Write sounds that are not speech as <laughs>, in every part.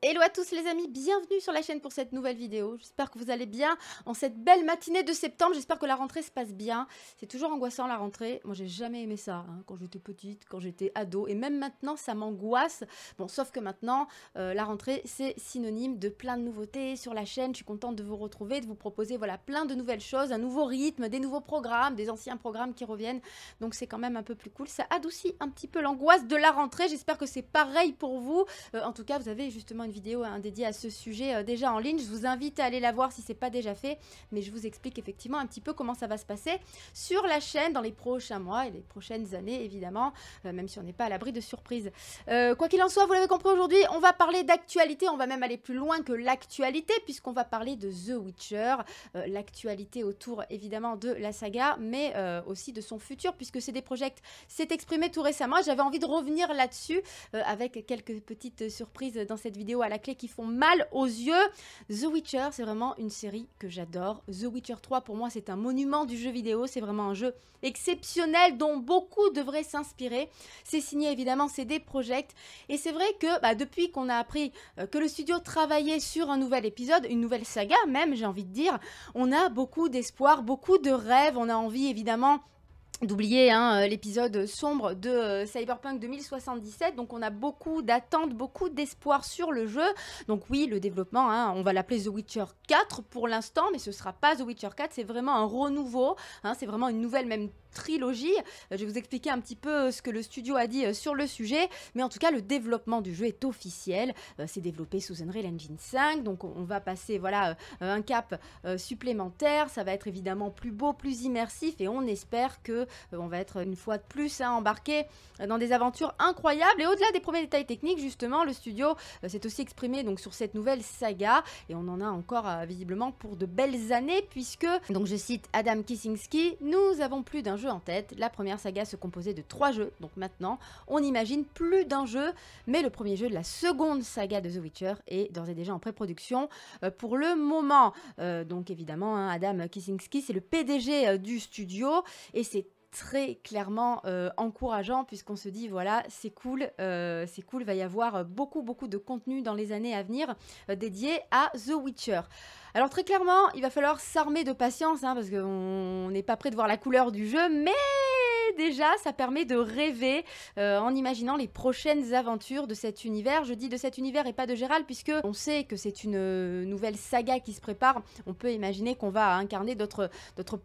Hello à tous les amis, bienvenue sur la chaîne pour cette nouvelle vidéo. J'espère que vous allez bien en cette belle matinée de septembre. J'espère que la rentrée se passe bien. C'est toujours angoissant la rentrée. Moi j'ai jamais aimé ça hein, quand j'étais petite, quand j'étais ado. Et même maintenant ça m'angoisse. Bon, sauf que maintenant euh, la rentrée c'est synonyme de plein de nouveautés sur la chaîne. Je suis contente de vous retrouver, de vous proposer voilà plein de nouvelles choses, un nouveau rythme, des nouveaux programmes, des anciens programmes qui reviennent. Donc c'est quand même un peu plus cool. Ça adoucit un petit peu l'angoisse de la rentrée. J'espère que c'est pareil pour vous. Euh, en tout cas vous avez justement vidéo dédiée à ce sujet euh, déjà en ligne. Je vous invite à aller la voir si c'est pas déjà fait, mais je vous explique effectivement un petit peu comment ça va se passer sur la chaîne dans les prochains mois et les prochaines années, évidemment, euh, même si on n'est pas à l'abri de surprises. Euh, quoi qu'il en soit, vous l'avez compris aujourd'hui, on va parler d'actualité, on va même aller plus loin que l'actualité, puisqu'on va parler de The Witcher, l'actualité autour évidemment de la saga, mais aussi de son futur, puisque c'est des projets s'est exprimé tout récemment. J'avais envie de revenir là-dessus avec quelques petites surprises dans cette vidéo à la clé qui font mal aux yeux. The Witcher, c'est vraiment une série que j'adore. The Witcher 3, pour moi, c'est un monument du jeu vidéo. C'est vraiment un jeu exceptionnel dont beaucoup devraient s'inspirer. C'est signé évidemment c'est des projets, Et c'est vrai que bah, depuis qu'on a appris euh, que le studio travaillait sur un nouvel épisode, une nouvelle saga même, j'ai envie de dire, on a beaucoup d'espoir, beaucoup de rêves. On a envie évidemment d'oublier hein, euh, l'épisode sombre de euh, Cyberpunk 2077. Donc on a beaucoup d'attentes, beaucoup d'espoir sur le jeu. Donc oui, le développement, hein, on va l'appeler The Witcher 4 pour l'instant, mais ce sera pas The Witcher 4, c'est vraiment un renouveau, hein. c'est vraiment une nouvelle même trilogie. Euh, je vais vous expliquer un petit peu ce que le studio a dit sur le sujet, mais en tout cas le développement du jeu est officiel. c'est développé sous Unreal Engine 5, donc on, on va passer voilà un cap supplémentaire. Ça va être évidemment plus beau, plus immersif, et on espère que euh, on va être une fois de plus à hein, embarquer euh, dans des aventures incroyables. Et au-delà des premiers détails techniques, justement, le studio euh, s'est aussi exprimé donc sur cette nouvelle saga et on en a encore visiblement pour de belles années puisque, donc je cite Adam Kisinski, nous avons plus d'un jeu en tête. La première saga se composait de trois jeux, donc maintenant on imagine plus d'un jeu, mais le premier jeu de la seconde saga de The Witcher est d'ores et déjà en pré-production pour le moment. donc évidemment, hein, Adam Kisinski, c'est le PDG du studio et c'est très clairement euh, encourageant puisqu'on se dit voilà c'est cool euh, c'est cool va y avoir beaucoup beaucoup de contenu dans les années à venir euh, dédié à The Witcher alors très clairement il va falloir s'armer de patience hein, parce qu'on n'est pas prêt de voir la couleur du jeu mais déjà, ça permet de rêver euh, en imaginant les prochaines aventures de cet univers. Je dis de cet univers et pas de Gérald, puisque on sait que c'est une euh, nouvelle saga qui se prépare. On peut imaginer qu'on va incarner d'autres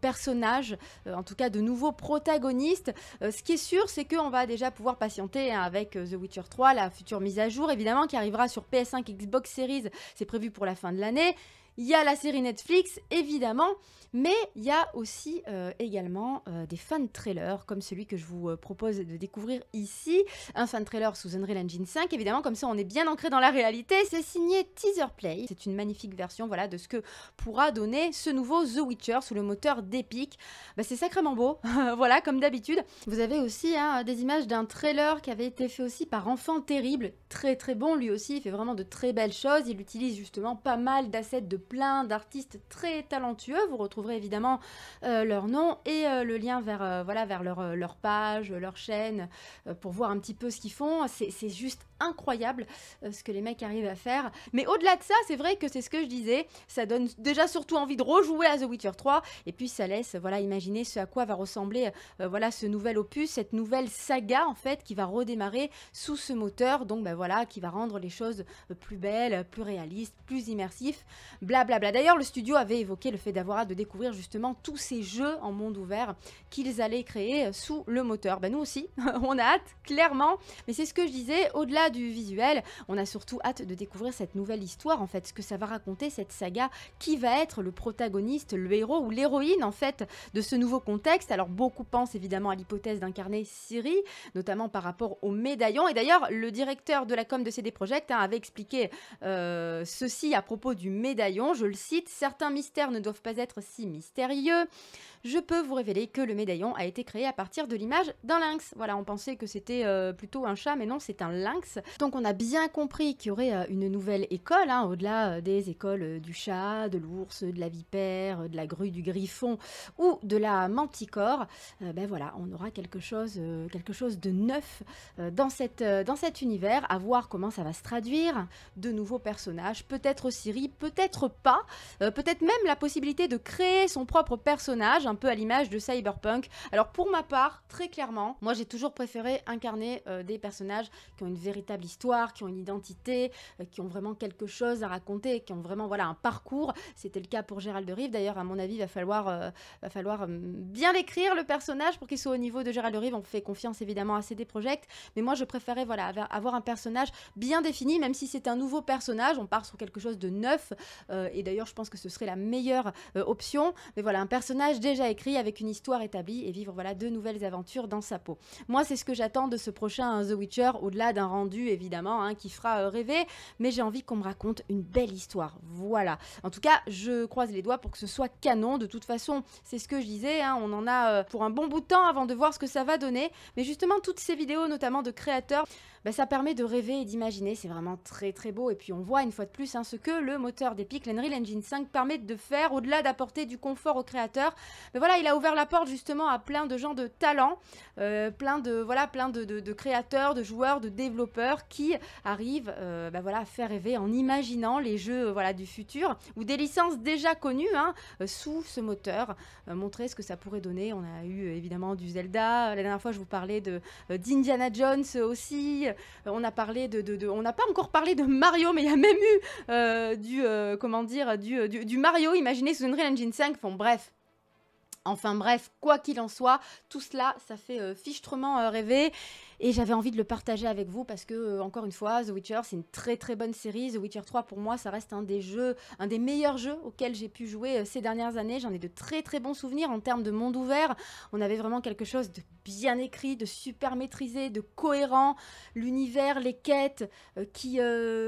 personnages, euh, en tout cas de nouveaux protagonistes. ce qui est sûr, c'est qu'on va déjà pouvoir patienter avec The Witcher 3, la future mise à jour, évidemment, qui arrivera sur PS5, Xbox Series. C'est prévu pour la fin de l'année il y a la série Netflix, évidemment, mais il y a aussi euh, également euh, des fan trailers, comme celui que je vous euh, propose de découvrir ici. Un fan trailer sous Unreal Engine 5, évidemment, comme ça on est bien ancré dans la réalité. C'est signé Teaser Play. C'est une magnifique version voilà, de ce que pourra donner ce nouveau The Witcher sous le moteur d'Epic. Bah, c'est sacrément beau, <laughs> voilà, comme d'habitude. Vous avez aussi hein, des images d'un trailer qui avait été fait aussi par Enfant Terrible. Très très bon, lui aussi, il fait vraiment de très belles choses. Il utilise justement pas mal d'assets de plein d'artistes très talentueux. Vous retrouverez évidemment euh, leur nom et euh, le lien vers, euh, voilà, vers leur, leur, page, leur chaîne, pour voir un petit peu ce qu'ils font. C'est juste incroyable euh, ce que les mecs arrivent à faire. Mais au-delà de ça, c'est vrai que c'est ce que je disais, ça donne déjà surtout envie de rejouer à The Witcher 3 et puis ça laisse voilà imaginer ce à quoi va ressembler euh, voilà ce nouvel opus, cette nouvelle saga en fait qui va redémarrer sous ce moteur donc ben voilà qui va rendre les choses euh, plus belles, plus réalistes, plus immersifs, blablabla. D'ailleurs, le studio avait évoqué le fait d'avoir hâte de découvrir justement tous ces jeux en monde ouvert qu'ils allaient créer sous le moteur. Ben nous aussi, <laughs> on a hâte clairement, mais c'est ce que je disais, au-delà du visuel, on a surtout hâte de découvrir cette nouvelle histoire, en fait, ce que ça va raconter, cette saga, qui va être le protagoniste, le héros ou l'héroïne, en fait, de ce nouveau contexte. Alors, beaucoup pensent évidemment à l'hypothèse d'incarner Siri, notamment par rapport au médaillon. Et d'ailleurs, le directeur de la com de CD Project hein, avait expliqué euh, ceci à propos du médaillon. Je le cite Certains mystères ne doivent pas être si mystérieux. Je peux vous révéler que le médaillon a été créé à partir de l'image d'un lynx. Voilà, on pensait que c'était euh, plutôt un chat, mais non, c'est un lynx. Donc on a bien compris qu'il y aurait euh, une nouvelle école, hein, au-delà euh, des écoles euh, du chat, de l'ours, de la vipère, de la grue, du griffon ou de la manticore. ben voilà, on aura quelque chose, quelque chose de neuf dans, cette, dans cet univers, à voir comment ça va se traduire. De nouveaux personnages, peut-être Siri, peut-être pas, peut-être même la possibilité de créer son propre personnage, un peu à l'image de Cyberpunk. Alors pour ma part, très clairement, moi j'ai toujours préféré incarner des personnages qui ont une véritable histoire, qui ont une identité, euh, qui ont vraiment quelque chose à raconter, qui ont vraiment voilà un parcours. C'était le cas pour Gérald de Rive. D'ailleurs, à mon avis, il va falloir, euh, va falloir euh, bien l'écrire le personnage pour qu'il soit au niveau de Gérald de Rive. On fait confiance évidemment à CD Project, mais moi je préférais voilà avoir un personnage bien défini, même si c'est un nouveau personnage. On part sur quelque chose de neuf. et d'ailleurs, je pense que ce serait la meilleure option. Mais voilà, un personnage déjà écrit avec une histoire établie et vivre voilà de nouvelles aventures dans sa peau. Moi, c'est ce que j'attends de ce prochain The Witcher, au-delà d'un rendu évidemment, hein, qui fera euh, rêver, mais j'ai envie qu'on me raconte une belle histoire. Voilà. En tout cas, je croise les doigts pour que ce soit canon. De toute façon, c'est ce que je disais, hein. on en a euh, pour un bon bout de temps avant de voir ce que ça va donner. Mais justement, toutes ces vidéos, notamment de créateurs, bah, ça permet de rêver et d'imaginer. C'est vraiment très très beau. Et puis on voit une fois de plus hein, ce que le moteur d'Epic, l'Enreal Engine 5, permet de faire au-delà d'apporter du confort aux créateurs. Mais voilà, il a ouvert la porte justement à plein de gens de talent, euh, plein de voilà, plein de créateurs, de joueurs, de développeurs qui arrive, euh, bah voilà, à faire rêver en imaginant les jeux euh, voilà, du futur ou des licences déjà connues hein, euh, sous ce moteur, montrer ce que ça pourrait donner. On a eu évidemment du Zelda, la dernière fois je vous parlais de d'Indiana Jones aussi, on a parlé de... on n'a pas encore parlé de Mario, mais il y a même eu du... comment dire du, du, Mario imaginé sous Unreal Engine 5. bref, Enfin bref, quoi qu'il en soit, tout cela, ça fait euh, fichtrement euh, rêver. Et j'avais envie de le partager avec vous parce que, euh, encore une fois, The Witcher, c'est une très très bonne série. The Witcher 3, pour moi, ça reste un des jeux, un des meilleurs jeux auxquels j'ai pu jouer ces dernières années. J'en ai de très très bons souvenirs en termes de monde ouvert. On avait vraiment quelque chose de bien écrit, de super maîtrisé, de cohérent. L'univers, les quêtes qui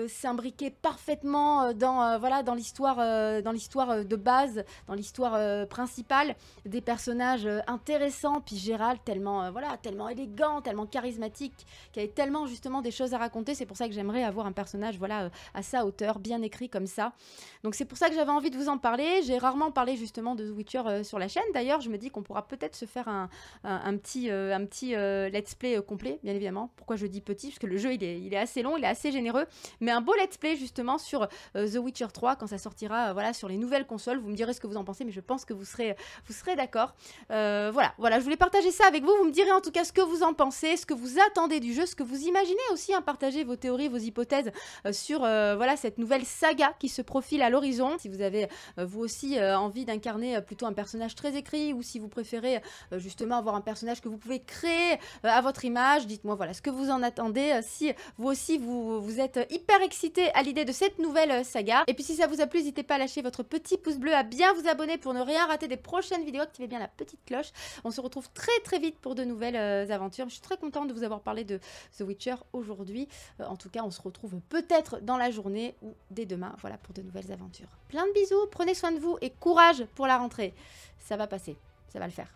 s'imbriquaient parfaitement dans voilà dans l'histoire de base, dans l'histoire principale des personnages euh, intéressants. Puis Gérald, tellement, euh, voilà, tellement élégant, tellement charismatique, qui avait tellement justement des choses à raconter. C'est pour ça que j'aimerais avoir un personnage voilà, euh, à sa hauteur, bien écrit comme ça. Donc c'est pour ça que j'avais envie de vous en parler. J'ai rarement parlé justement de The Witcher sur la chaîne. D'ailleurs, je me dis qu'on pourra peut-être se faire un, un, un petit, un petit let's play complet, bien évidemment. Pourquoi je dis petit Parce que le jeu, il est, il est assez long, il est assez généreux. Mais un beau let's play justement sur The Witcher 3 quand ça sortira voilà, sur les nouvelles consoles. Vous me direz ce que vous en pensez, mais je pense que vous serez, vous serez d'accord. Euh, voilà, voilà, je voulais partager ça avec vous. Vous me direz en tout cas ce que vous en pensez, ce que vous attendez du jeu, ce que vous imaginez aussi. Hein, partagez vos théories, vos hypothèses euh, sur euh, voilà cette nouvelle saga qui se profile à l'horizon. Si vous avez vous aussi envie d'incarner plutôt un personnage très écrit ou si vous préférez justement avoir un personnage que vous pouvez créer à votre image, dites-moi voilà ce que vous en attendez. si vous aussi vous êtes hyper excité à l'idée de cette nouvelle saga. Et puis si ça vous a plu, n'hésitez pas à lâcher votre petit pouce bleu, à bien vous abonner pour ne rien rater des prochaines vidéos activez bien la petite cloche. On se retrouve très très vite pour de nouvelles euh, aventures. Je suis très contente de vous avoir parlé de The Witcher aujourd'hui. Euh, en tout cas, on se retrouve peut-être dans la journée ou dès demain, voilà, pour de nouvelles aventures. Plein de bisous, prenez soin de vous et courage pour la rentrée. Ça va passer, ça va le faire.